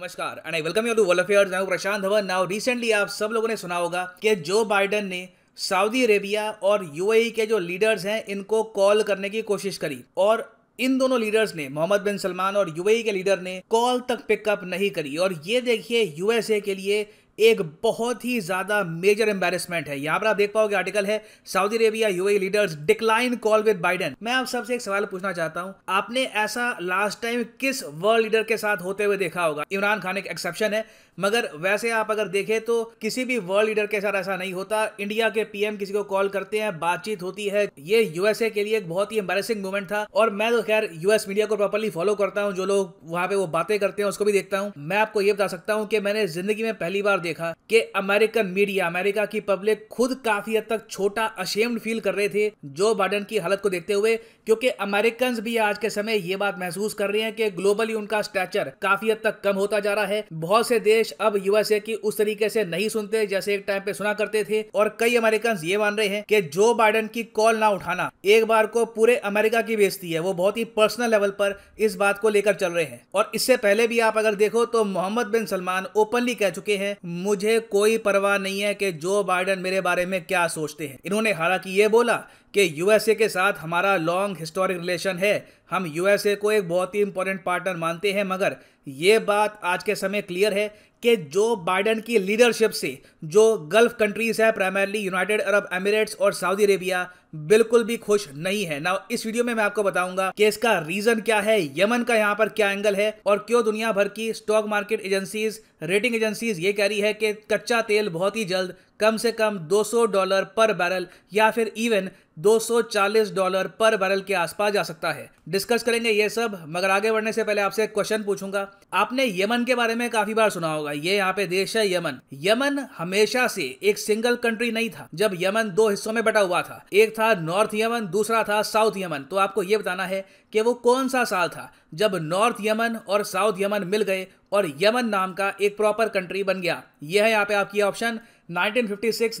नमस्कार and I welcome you to world affairs मैं Prashant Dhawan now recently आप सब लोगों ने सुना होगा कि जो बाइडन ने सऊदी अरेबिया और यूएई e के जो लीडर्स हैं इनको कॉल करने की कोशिश करी और इन दोनों लीडर्स ने मोहम्मद बिन सलमान और यूएई e के लीडर ने कॉल तक पिकअप नहीं करी और ये देखिए यूएसए के लिए एक बहुत ही ज्यादा मेजर एम्बेरसमेंट है यहां पर आप देख पाओगे आर्टिकल है Saudi Arabia UAE leaders decline call with Biden मैं आप सबसे एक सवाल पूछना चाहता हूं आपने ऐसा लास्ट टाइम किस वर्ल्ड लीडर के साथ होते हुए देखा होगा इमरान खान एक एक्सेप्शन है मगर वैसे आप अगर देखें तो किसी भी वर्ल्ड लीडर के साथ ऐसा नहीं होता इंडिया के पीएम किसी को कॉल करते हैं बातचीत होती है ये यूएसए के लिए एक बहुत ही एम्बेसिंग मूवमेंट था और मैं तो खैर यूएस मीडिया को प्रॉपरली फॉलो करता हूँ जो लोग वहां पे वो बातें करते हैं उसको भी देखता हूँ मैं आपको ये बता सकता हूँ कि मैंने जिंदगी में पहली बार देखा कि अमेरिकन मीडिया अमेरिका की पब्लिक खुद काफी हद तक छोटा अशेम्ड फील कर रहे थे जो बाइडन की हालत को देखते हुए क्योंकि अमेरिकन भी आज के समय ये बात महसूस कर रहे हैं कि ग्लोबली उनका स्टैचर काफी हद तक कम होता जा रहा है बहुत से देश देश अब यूएसए की उस तरीके से नहीं सुनते जैसे एक टाइम पे सुना करते थे और कई अमेरिकन ये मान रहे हैं कि जो बाइडन की कॉल ना उठाना एक बार को पूरे अमेरिका की बेजती है वो बहुत ही पर्सनल लेवल पर इस बात को लेकर चल रहे हैं और इससे पहले भी आप अगर देखो तो मोहम्मद बिन सलमान ओपनली कह चुके हैं मुझे कोई परवाह नहीं है कि जो बाइडन मेरे बारे में क्या सोचते हैं इन्होंने हालांकि ये बोला कि यूएसए के साथ हमारा लॉन्ग हिस्टोरिक रिलेशन है हम यूएसए को एक बहुत ही इंपॉर्टेंट पार्टनर मानते हैं मगर ये बात आज के समय क्लियर है कि जो बाइडन की लीडरशिप से जो गल्फ कंट्रीज़ है प्राइमरली यूनाइटेड अरब एमिरेट्स और सऊदी अरेबिया बिल्कुल भी खुश नहीं है ना इस वीडियो में मैं आपको बताऊंगा कि इसका रीजन क्या है यमन का यहाँ पर क्या एंगल है और क्यों दुनिया भर की stock market agencies rating agencies ये कह रही है कि कच्चा तेल बहुत ही जल्द कम से कम 200 डॉलर पर बैरल या फिर इवन 240 डॉलर पर बैरल के आसपास जा सकता है डिस्कस करेंगे ये सब मगर आगे बढ़ने से पहले आपसे एक क्वेश्चन पूछूंगा आपने यमन के बारे में काफी बार सुना होगा ये यहाँ पे देश है यमन यमन हमेशा से एक सिंगल कंट्री नहीं था जब यमन दो हिस्सों में बटा हुआ था एक था नॉर्थ यमन दूसरा था साउथ यमन तो आपको यह बताना है कि वो कौन सा साल था जब नॉर्थ यमन और साउथ यमन मिल गए और यमन नाम का एक प्रॉपर कंट्री बन गया यह है यहाँ पे आपकी ऑप्शन 1956, 1967,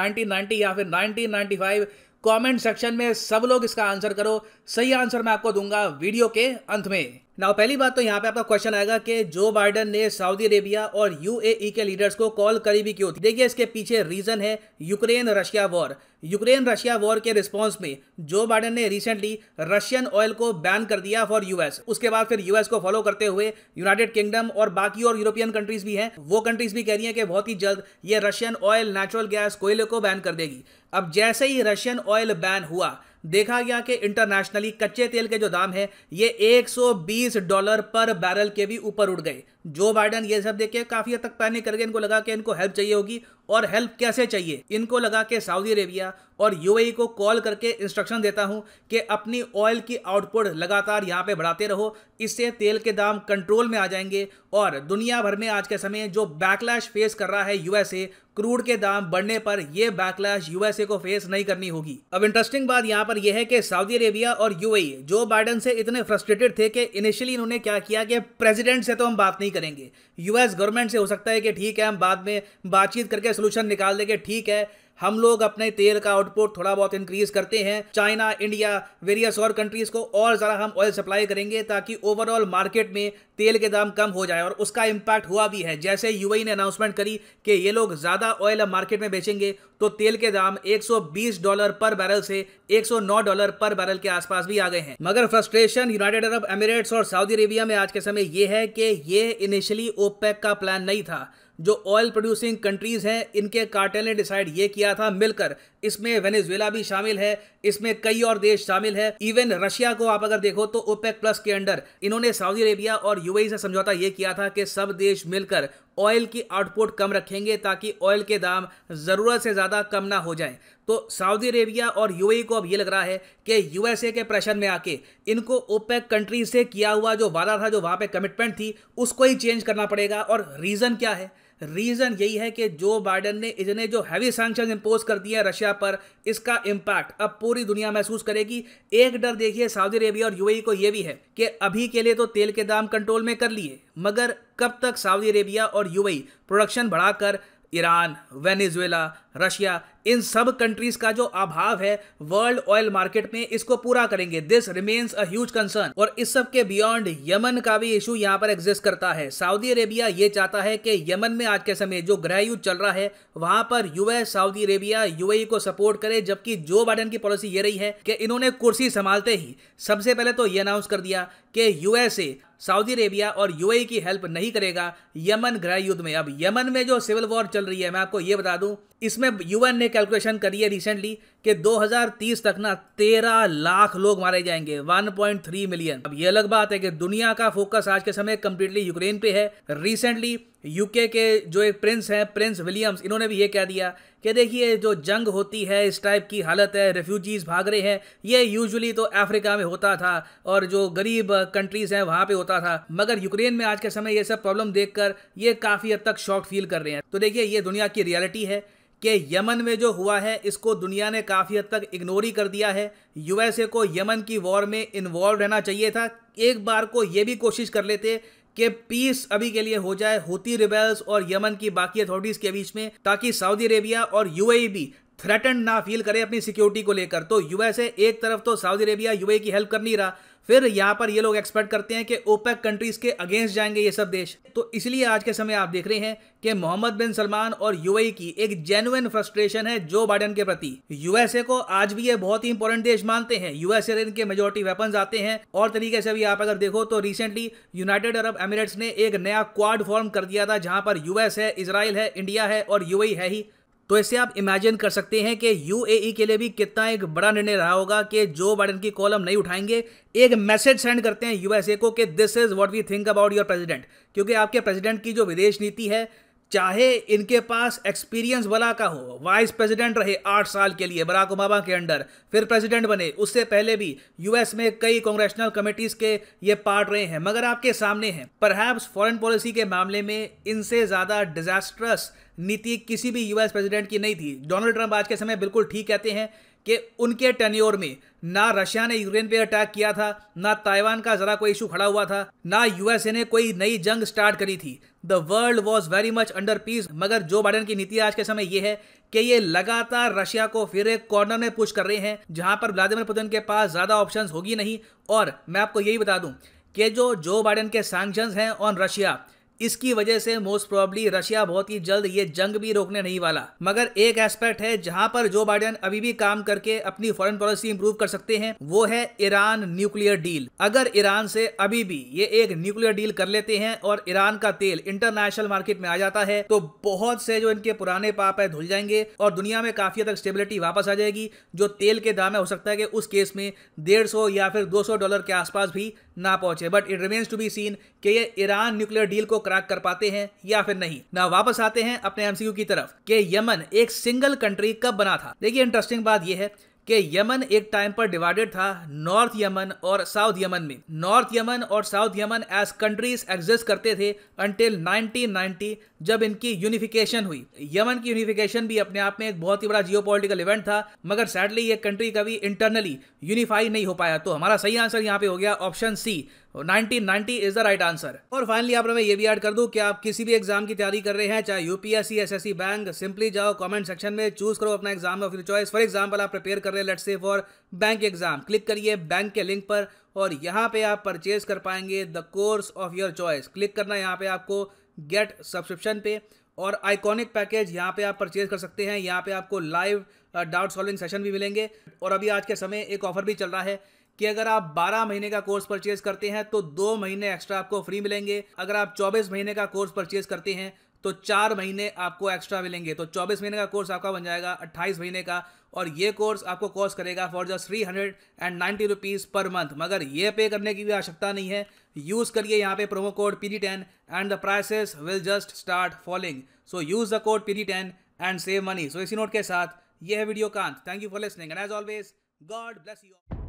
1990 या फिर 1995 कमेंट सेक्शन में सब लोग इसका आंसर करो सही आंसर मैं आपको दूंगा वीडियो के अंत में नाउ पहली बात तो यहाँ पे आपका क्वेश्चन आएगा कि जो बाइडन ने सऊदी अरेबिया और यूएई e के लीडर्स को कॉल करी भी क्यों देखिए इसके पीछे रीजन है Ukraine Russia war Ukraine Russia war के रिस्पांस में जो बाइडन ने रिसेंटली रशियन ऑयल को बैन कर दिया फॉर यूएस उसके बाद फिर यूएस को फॉलो करते हुए यूनाइटेड किंगडम और बाकी और यूरोपियन कंट्रीज भी हैं वो कंट्रीज भी कह रही हैं कि बहुत ही जल्द ये रशियन ऑयल नेचुरल गैस कोयले को बैन कर देगी अब जैसे ही रशियन ऑयल बैन हुआ देखा गया कि इंटरनेशनली कच्चे तेल के जो दाम है ये 120 डॉलर पर बैरल के भी ऊपर उड़ गए जो बाइडन ये सब देख के काफ़ी हद तक पैनिक कर गए इनको लगा कि इनको हेल्प चाहिए होगी और हेल्प कैसे चाहिए इनको लगा कि सऊदी अरेबिया और यूएई e को कॉल करके इंस्ट्रक्शन देता हूं कि अपनी ऑयल की आउटपुट लगातार यहां पे बढ़ाते रहो इससे तेल के दाम कंट्रोल में आ जाएंगे और दुनिया भर में आज के समय जो बैकलैश फेस कर रहा है यूएसए क्रूड के दाम बढ़ने पर यह बैकलैश यूएसए को फेस नहीं करनी होगी अब इंटरेस्टिंग बात यहाँ पर यह है कि सऊदी अरेबिया और यूएई जो बाइडन से इतने फ्रस्ट्रेटेड थे कि इनिशियली इन्होंने क्या किया कि प्रेसिडेंट से तो हम बात नहीं करेंगे यूएस गवर्नमेंट से हो सकता है कि ठीक है हम बाद में बातचीत करके सोल्यूशन निकाल देंगे ठीक है हम लोग अपने तेल का आउटपुट थोड़ा बहुत इंक्रीज करते हैं चाइना इंडिया वेरियस और कंट्रीज को और ज़रा हम ऑयल सप्लाई करेंगे ताकि ओवरऑल मार्केट में तेल के दाम कम हो जाए और उसका इम्पैक्ट हुआ भी है जैसे यूएई e ने अनाउंसमेंट करी कि ये लोग ज़्यादा ऑयल मार्केट में बेचेंगे तो तेल के दाम 120 डॉलर पर बैरल से 109 डॉलर पर बैरल के आसपास भी आ गए हैं मगर फ्रस्ट्रेशन यूनाइटेड अरब एमिरेट्स और सऊदी अरेबिया में आज के समय यह है कि ये इनिशियली ओपेक का प्लान नहीं था जो ऑयल प्रोड्यूसिंग कंट्रीज़ हैं इनके कार्टेल ने डिसाइड ये किया था मिलकर इसमें वेनेजुएला भी शामिल है इसमें कई और देश शामिल है इवन रशिया को आप अगर देखो तो ओपेक प्लस के अंडर इन्होंने सऊदी अरेबिया और यूएई e से समझौता ये किया था कि सब देश मिलकर ऑयल की आउटपुट कम रखेंगे ताकि ऑयल के दाम ज़रूरत से ज़्यादा कम ना हो जाएं तो सऊदी अरेबिया और यूएई को अब ये लग रहा है कि यूएसए के प्रेशर में आके इनको ओपेक कंट्री से किया हुआ जो वादा था जो वहाँ पे कमिटमेंट थी उसको ही चेंज करना पड़ेगा और रीज़न क्या है रीज़न यही है कि जो बाइडन ने इतने जो हैवी सैंक्शन इम्पोज कर दिए हैं रशिया पर इसका इम्पैक्ट अब पूरी दुनिया महसूस करेगी एक डर देखिए सऊदी अरेबिया और यूएई को यह भी है कि अभी के लिए तो तेल के दाम कंट्रोल में कर लिए मगर कब तक सऊदी अरेबिया और यूएई प्रोडक्शन बढ़ाकर ईरान वेनेजुएला रशिया इन सब कंट्रीज का जो अभाव है वर्ल्ड ऑयल मार्केट में इसको पूरा करेंगे this remains a huge concern और इस सब के बियॉन्ड यमन का भी इशू यहाँ पर एग्जिस्ट करता है सऊदी अरेबिया ये चाहता है कि यमन में आज के समय जो ग्रह युद्ध चल रहा है वहां पर यूएस सऊदी अरेबिया यूएई को सपोर्ट करे जबकि जो बाइडन की पॉलिसी ये रही है कि इन्होंने कुर्सी संभालते ही सबसे पहले तो ये अनाउंस कर दिया कि यूएसए सऊदी अरेबिया और यूएई e की हेल्प नहीं करेगा यमन ग्रह युद्ध में अब यमन में जो सिविल वॉर चल रही है मैं आपको ये बता दूं इसमें इसमें यूएन ने कैलकुलेशन करी है रिसेंटली कि 2030 तक ना 13 लाख लोग मारे जाएंगे 1.3 मिलियन अब ये अलग बात है कि दुनिया का फोकस आज के समय कंप्लीटली यूक्रेन पे है रिसेंटली यूके के जो एक प्रिंस हैं प्रिंस विलियम्स इन्होंने भी ये कह दिया कि देखिए जो जंग होती है इस टाइप की हालत है रेफ्यूजीज़ भाग रहे हैं ये यूजुअली तो अफ्रीका में होता था और जो गरीब कंट्रीज़ हैं वहाँ पे होता था मगर यूक्रेन में आज के समय ये सब प्रॉब्लम देखकर ये काफ़ी हद तक शॉक फील कर रहे हैं तो देखिए ये दुनिया की रियलिटी है कि यमन में जो हुआ है इसको दुनिया ने काफ़ी हद तक इग्नोर ही कर दिया है यूएसए को यमन की वॉर में इन्वॉल्व रहना चाहिए था एक बार को ये भी कोशिश कर लेते कि पीस अभी के लिए हो जाए होती रिबेल्स और यमन की बाकी अथॉरिटीज़ के बीच में ताकि सऊदी अरेबिया और यूएई e भी थ्रेटन ना फील करें अपनी सिक्योरिटी को लेकर तो यूएसए एक तरफ तो सऊदी अरेबिया यूए की हेल्प कर नहीं रहा फिर यहाँ पर ये लोग एक्सपेक्ट करते हैं कि ओपेक कंट्रीज के अगेंस्ट जाएंगे ये सब देश तो इसलिए आज के समय आप देख रहे हैं कि मोहम्मद बिन सलमान और यूएई e की एक जेन्युन फ्रस्ट्रेशन है जो बाइडन के प्रति यूएसए को आज भी ये बहुत ही इंपॉर्टेंट देश मानते हैं यूएसए इनके मेजोरिटी वेपन आते हैं और तरीके से भी आप अगर देखो तो रिसेंटली यूनाइटेड अरब एमिरेट्स ने एक नया क्वाड फॉर्म कर दिया था जहां पर यूएस है इसराइल है इंडिया है और यूएई e है ही तो इसे आप इमेजिन कर सकते हैं कि यूएई e के लिए भी कितना एक बड़ा निर्णय रहा होगा कि जो बाइडन की कॉलम नहीं उठाएंगे एक मैसेज सेंड करते हैं यूएसए को कि this is what we think about your president क्योंकि आपके प्रेसिडेंट की जो विदेश नीति है चाहे इनके पास एक्सपीरियंस बला का हो वाइस प्रेसिडेंट रहे आठ साल के लिए बराक ओबामा के अंडर फिर प्रेसिडेंट बने उससे पहले भी यूएस में कई कांग्रेसनल कमेटीज के ये पार्ट रहे हैं मगर आपके सामने हैं परहैप्स फॉरेन पॉलिसी के मामले में इनसे ज़्यादा डिजास्ट्रस नीति किसी भी यूएस प्रेसिडेंट की नहीं थी डोनाल्ड ट्रंप आज के समय बिल्कुल ठीक कहते हैं कि उनके टेन्योर में ना रशिया ने यूक्रेन पे अटैक किया था ना ताइवान का जरा कोई इशू खड़ा हुआ था ना यूएसए ने कोई नई जंग स्टार्ट करी थी the world was very much under peace मगर जो बाइडन की नीति आज के समय यह है कि ये लगातार रशिया को फिर एक कॉर्नर में पुश कर रहे हैं जहां पर व्लादिमिर पुतिन के पास ज्यादा ऑप्शन होगी नहीं और मैं आपको यही बता दूं कि जो जो बाइडन के सैंक्शन हैं ऑन रशिया इसकी वजह से मोस्ट प्रॉब्ली रशिया बहुत ही जल्द ये जंग भी रोकने नहीं वाला मगर एक एस्पेक्ट है जहां पर जो बाइडेन अभी भी काम करके अपनी फॉरेन पॉलिसी इंप्रूव कर सकते हैं वो है ईरान न्यूक्लियर डील अगर ईरान से अभी भी ये एक न्यूक्लियर डील कर लेते हैं और ईरान का तेल इंटरनेशनल मार्केट में आ जाता है तो बहुत से जो इनके पुराने पाप है धुल जाएंगे और दुनिया में काफी हद तक स्टेबिलिटी वापस आ जाएगी जो तेल के दाम है हो सकता है कि उस केस में डेढ़ या फिर दो डॉलर के आसपास भी ना पहुंचे but it remains to be seen कि ये ईरान न्यूक्लियर डील को क्रैक कर पाते हैं या फिर नहीं ना वापस आते हैं अपने एमसीयू की तरफ कि यमन एक सिंगल कंट्री कब बना था देखिए इंटरेस्टिंग बात यह है कि यमन एक टाइम पर डिवाइडेड था नॉर्थ यमन और साउथ यमन में नॉर्थ यमन और साउथ यमन एज कंट्रीज एग्जिस्ट करते थे अंटिल 1990 जब इनकी यूनिफिकेशन हुई यमन की यूनिफिकेशन भी अपने आप में एक बहुत ही बड़ा जियो इवेंट था मगर सैडली ये कंट्री कभी इंटरनली यूनिफाई नहीं हो पाया तो हमारा सही आंसर यहाँ पे हो गया option C nineteen is the right answer और फाइनली आप मैं ये भी ऐड कर दूं कि आप किसी भी एग्जाम की तैयारी कर रहे हैं चाहे यूपीएससी एसएससी बैंक सिंपली जाओ कमेंट सेक्शन में चूज करो अपना exam of your choice for example आप प्रिपेयर कर रहे हैं let's say for bank exam click करिए बैंक के लिंक पर और यहाँ पे आप परचेज कर पाएंगे the course of your choice click करना यहाँ पे आपको गेट सब्सक्रिप्शन पे और आइकॉनिक पैकेज यहाँ पे आप परचेज कर सकते हैं यहाँ पे आपको लाइव डाउट सॉल्विंग सेशन भी मिलेंगे और अभी आज के समय एक ऑफर भी चल रहा है कि अगर आप 12 महीने का कोर्स परचेज करते हैं तो दो महीने एक्स्ट्रा आपको फ्री मिलेंगे अगर आप 24 महीने का कोर्स परचेज करते हैं तो चार महीने आपको एक्स्ट्रा मिलेंगे तो 24 महीने का कोर्स आपका बन जाएगा 28 महीने का और ये कोर्स आपको कॉस्ट करेगा for just three hundred and ninety rupees per month मगर ये पे करने की भी आवश्यकता नहीं है यूज़ करिए यहाँ पे promo code P ten and the prices will just start following so use the code P ten and save money so इसी नोट के साथ यह वीडियो कांत thank you for listening and as always God bless you